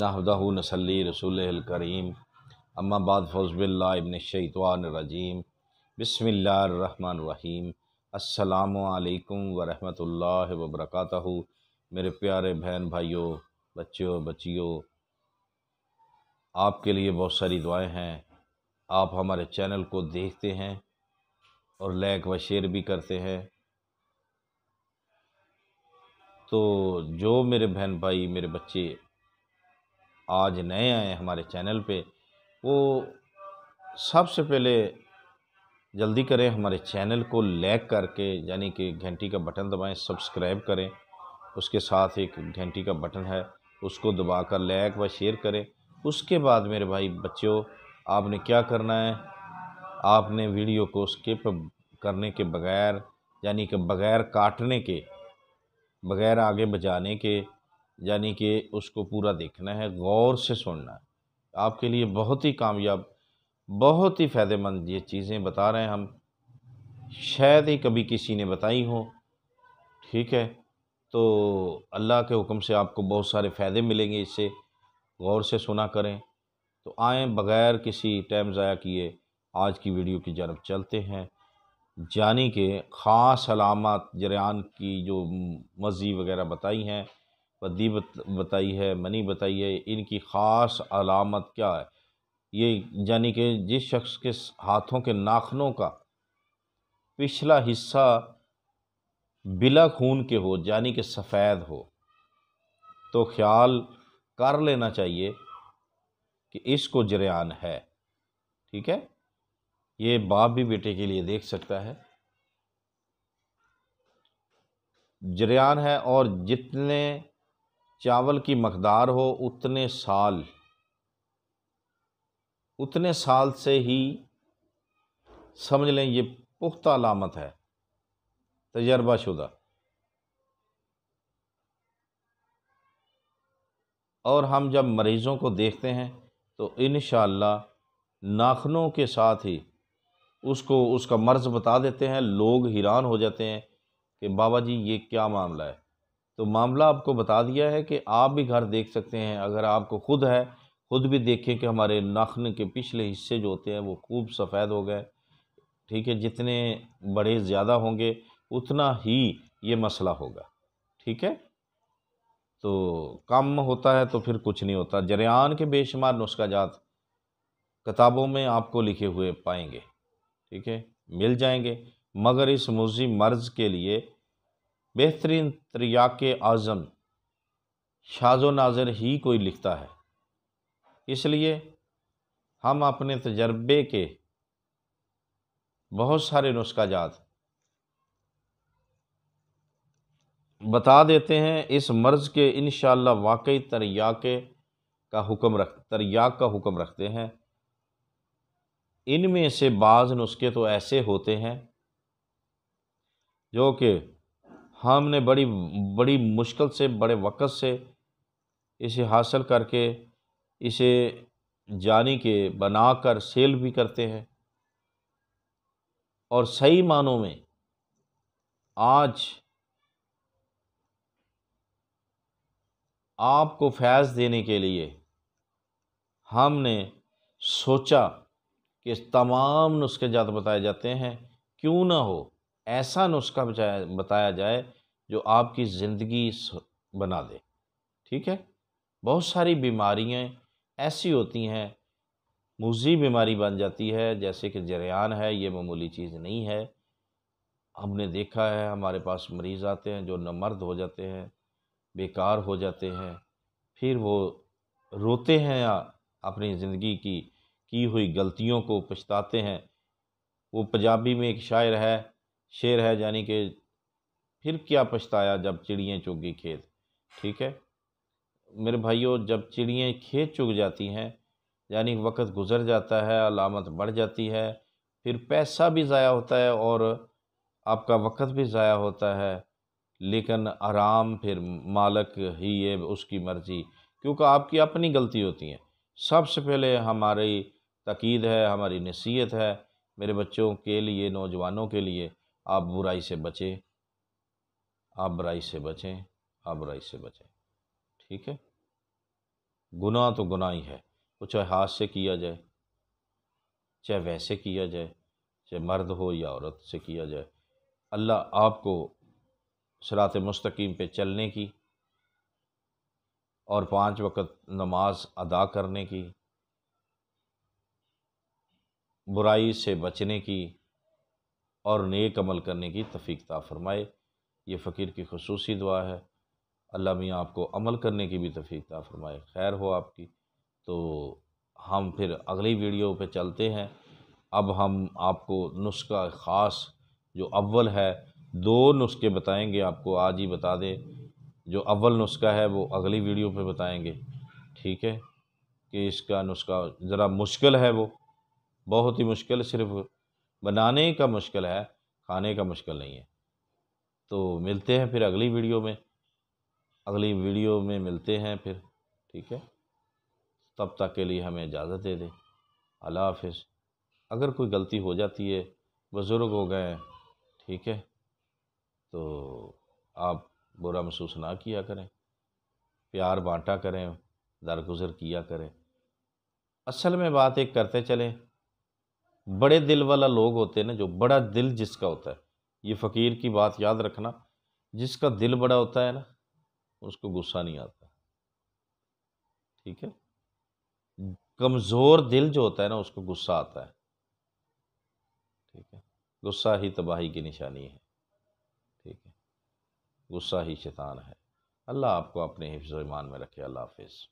Nahda नसली रसूल करीम अम्माबाद फ़ौज़बिल्ला इबन शैतवानरजीम बसमीम अल्लाम वरहमतुल्ला वबरकत मेरे प्यारे बहन भाइयों बच्चों बच्चियों आपके लिए बहुत सारी दुआएं हैं आप हमारे चैनल को देखते हैं और लाइक व शेयर भी करते हैं तो जो मेरे बहन भाई मेरे बच्चे आज नए आए हमारे चैनल पे वो सबसे पहले जल्दी करें हमारे चैनल को लैक करके यानी कि घंटी का बटन दबाएं सब्सक्राइब करें उसके साथ एक घंटी का बटन है उसको दबाकर लाइक व शेयर करें उसके बाद मेरे भाई बच्चों आपने क्या करना है आपने वीडियो को स्किप करने के बगैर यानी कि बगैर काटने के बगैर आगे बजाने के यानी कि उसको पूरा देखना है गौर से सुनना है आपके लिए बहुत ही कामयाब बहुत ही फ़ायदेमंद ये चीज़ें बता रहे हैं हम शायद ही कभी किसी ने बताई हो ठीक है तो अल्लाह के हुक्म से आपको बहुत सारे फ़ायदे मिलेंगे इससे गौर से सुना करें तो आए बग़ैर किसी टाइम ज़ाया किए आज की वीडियो की जानब चलते हैं यानी कि ख़ास अलामत जरियान की जो मज़ी वगैरह बताई हैं बदी बताई है मनी बताई है इनकी ख़ास अलामत क्या है ये यानी कि जिस शख्स के हाथों के नाखनों का पिछला हिस्सा बिला खून के हो यानी कि सफ़ेद हो तो ख्याल कर लेना चाहिए कि इसको जरियान है ठीक है ये बाप भी बेटे के लिए देख सकता है जरियान है और जितने चावल की मकदार हो उतने साल उतने साल से ही समझ लें ये पुख्ता अलामत है तजर्बा शुदा और हम जब मरीज़ों को देखते हैं तो इन नाखनों के साथ ही उसको उसका मर्ज़ बता देते हैं लोग हैरान हो जाते हैं कि बाबा जी ये क्या मामला है तो मामला आपको बता दिया है कि आप भी घर देख सकते हैं अगर आपको खुद है खुद भी देखें कि हमारे नखन के पिछले हिस्से जो होते हैं वो खूब सफ़ेद हो गए ठीक है जितने बड़े ज़्यादा होंगे उतना ही ये मसला होगा ठीक है तो कम होता है तो फिर कुछ नहीं होता जरियान के बेशुमार नुस्ख़ा जात किताबों में आपको लिखे हुए पाएंगे ठीक है मिल जाएंगे मगर इस मुजी मर्ज़ के लिए बेहतरीन तरियाक आज़म शाजो नाजर ही कोई लिखता है इसलिए हम अपने तजर्बे के बहुत सारे नुस्खा जात बता देते हैं इस मर्ज़ के इन वाकई तरियाक का हुक्म रख तरियाक का हुक्म रखते हैं इनमें से बाज़ नुस्खे तो ऐसे होते हैं जो कि हमने बड़ी बड़ी मुश्किल से बड़े वक़्त से इसे हासिल करके इसे जानी के बना कर सेल भी करते हैं और सही मानों में आज आपको फैज़ देने के लिए हमने सोचा कि तमाम नुस्खे जात बताए जाते हैं क्यों ना हो ऐसा नुस्खा बचाया बताया जाए जो आपकी ज़िंदगी बना दे ठीक है बहुत सारी बीमारियाँ ऐसी होती हैं मुजी बीमारी बन जाती है जैसे कि जरियान है ये मामूली चीज़ नहीं है हमने देखा है हमारे पास मरीज़ आते हैं जो नमर्द हो जाते हैं बेकार हो जाते हैं फिर वो रोते हैं या अपनी ज़िंदगी की की हुई गलतियों को पछताते हैं वो पंजाबी में एक शायर है शेर है यानी कि फिर क्या पछताया जब चिड़ियाँ चुगी खेत ठीक है मेरे भाइयों जब चिड़ियाँ खेत चुग जाती हैं यानी वक्त गुजर जाता है अलामत बढ़ जाती है फिर पैसा भी ज़ाया होता है और आपका वक्त भी ज़ाया होता है लेकिन आराम फिर मालक ही ये उसकी मर्ज़ी क्योंकि आपकी अपनी गलती होती है सबसे पहले हमारी तकीद है हमारी नसीहत है मेरे बच्चों के लिए नौजवानों के लिए आप बुराई से बचें आप बुराई से बचें आप बुराई से बचें ठीक है गुनाह तो गुनाह ही है वो चाहे हाथ से किया जाए चाहे वैसे किया जाए चाहे मर्द हो या औरत से किया जाए अल्लाह आपको सरात मुस्तकीम पे चलने की और पांच वक्त नमाज अदा करने की बुराई से बचने की और नेक अमल करने की तफीकता फ़रमाए ये फ़कीर की खसूसी दुआ है अल्लाह मियाँ आपको अमल करने की भी तफीकता फ़रमाए खैर हो आपकी तो हम फिर अगली वीडियो पे चलते हैं अब हम आपको नुस्खा ख़ास जो अव्वल है दो नुस्खे बताएंगे आपको आज ही बता दें जो अव्वल नुस्खा है वो अगली वीडियो पे बताएंगे ठीक है कि इसका नुस्खा ज़रा मुश्किल है वो बहुत ही मुश्किल सिर्फ़ बनाने का मुश्किल है खाने का मुश्किल नहीं है तो मिलते हैं फिर अगली वीडियो में अगली वीडियो में मिलते हैं फिर ठीक है तब तक के लिए हमें इजाज़त दे दें अल्लाह हाफ अगर कोई गलती हो जाती है बुज़ुर्ग हो गए ठीक है तो आप बुरा महसूस ना किया करें प्यार बांटा करें दरगुजर किया करें असल में बात एक करते चलें बड़े दिल वाला लोग होते हैं ना जो बड़ा दिल जिसका होता है ये फ़कीर की बात याद रखना जिसका दिल बड़ा होता है ना उसको गुस्सा नहीं आता ठीक है कमज़ोर दिल जो होता है ना उसको गुस्सा आता है ठीक है गुस्सा ही तबाही की निशानी है ठीक है गुस्सा ही शैतान है अल्लाह आपको अपने हिफ्ज़ ईमान में रखे अल्लाह हाफिज़